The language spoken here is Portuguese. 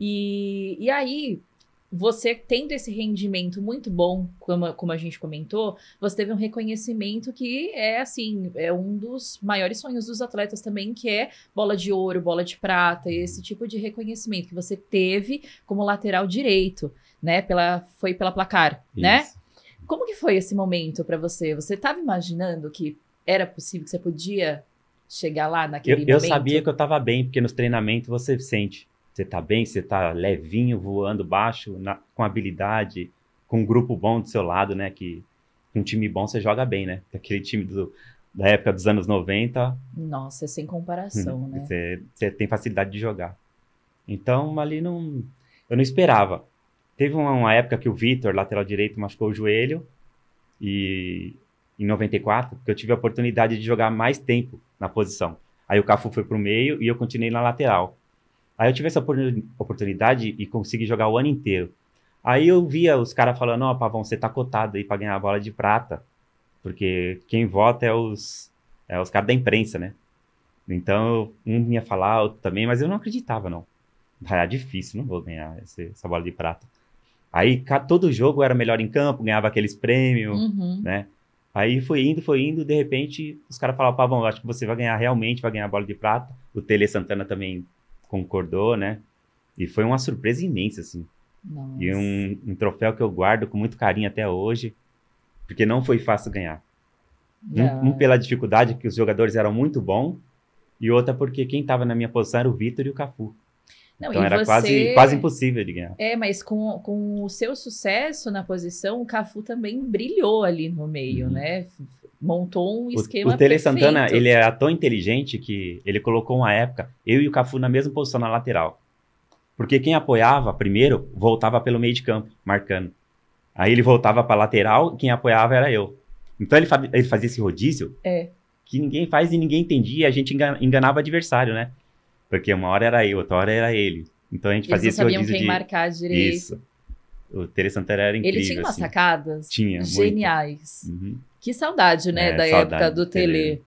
E, e aí, você tendo esse rendimento muito bom, como, como a gente comentou, você teve um reconhecimento que é assim, é um dos maiores sonhos dos atletas também, que é bola de ouro, bola de prata, esse tipo de reconhecimento que você teve como lateral direito, né? Pela, foi pela placar, né? Isso. né? Como que foi esse momento para você? Você estava imaginando que era possível, que você podia chegar lá naquele eu, momento? Eu sabia que eu estava bem, porque nos treinamentos você sente você está bem, você está levinho, voando baixo, na, com habilidade, com um grupo bom do seu lado, né? Que um time bom você joga bem, né? Aquele time do, da época dos anos 90. Nossa, é sem comparação, hum, né? Você, você, tem facilidade de jogar. Então, ali não. Eu não esperava. Teve uma, uma época que o Vitor, lateral direito, machucou o joelho. E em 94, porque eu tive a oportunidade de jogar mais tempo na posição. Aí o Cafu foi para o meio e eu continuei na lateral. Aí eu tive essa oportunidade e consegui jogar o ano inteiro. Aí eu via os caras falando, ó, oh, Pavão, você tá cotado aí pra ganhar a bola de prata. Porque quem vota é os, é os caras da imprensa, né? Então, um ia falar, outro também, mas eu não acreditava, não. Vai, ah, é difícil, não vou ganhar essa bola de prata. Aí, todo jogo era melhor em campo, ganhava aqueles prêmios, uhum. né? Aí foi indo, foi indo, de repente os caras falavam, Pavão, acho que você vai ganhar realmente, vai ganhar a bola de prata. O Tele Santana também concordou, né? E foi uma surpresa imensa, assim. Nossa. E um, um, troféu que eu guardo com muito carinho até hoje, porque não foi fácil ganhar. Um, um, pela dificuldade, que os jogadores eram muito bons, e outra porque quem estava na minha posição era o Vitor e o Cafu. Não, então era você... quase, quase impossível de ganhar. É, mas com, com o seu sucesso na posição, o Cafu também brilhou ali no meio, uhum. né? montou um esquema. O, o Tele Santana, ele era é tão inteligente que ele colocou uma época, eu e o Cafu na mesma posição na lateral. Porque quem apoiava primeiro voltava pelo meio de campo, marcando. Aí ele voltava para lateral e quem apoiava era eu. Então ele, ele fazia esse rodízio é. que ninguém faz e ninguém entendia, a gente enganava adversário, né? Porque uma hora era eu, outra hora era ele. Então a gente Eles fazia esse rodízio quem de... marcar direito. Isso. O Tere Santana era incrível. Ele tinha umas assim. sacadas tinha, geniais. Uhum. Que saudade, né, é, da saudade época do Tele.